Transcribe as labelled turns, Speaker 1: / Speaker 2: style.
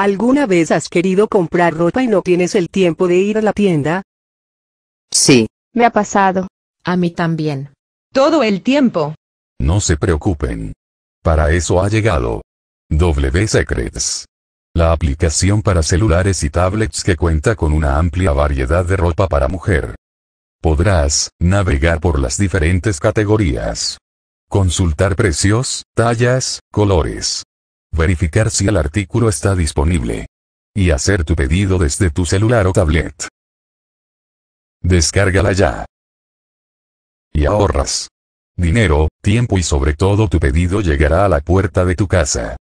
Speaker 1: ¿Alguna vez has querido comprar ropa y no tienes el tiempo de ir a la tienda? Sí. Me ha pasado. A mí también. Todo el tiempo.
Speaker 2: No
Speaker 3: se preocupen. Para eso ha llegado. W Secrets. La aplicación para celulares y tablets que cuenta con una amplia variedad de ropa para mujer. Podrás navegar por las diferentes categorías. Consultar precios, tallas, colores, verificar si el artículo está
Speaker 4: disponible. Y hacer tu pedido desde tu celular o tablet. Descárgala ya. Y ahorras. Dinero, tiempo y sobre todo tu pedido llegará a la puerta de tu casa.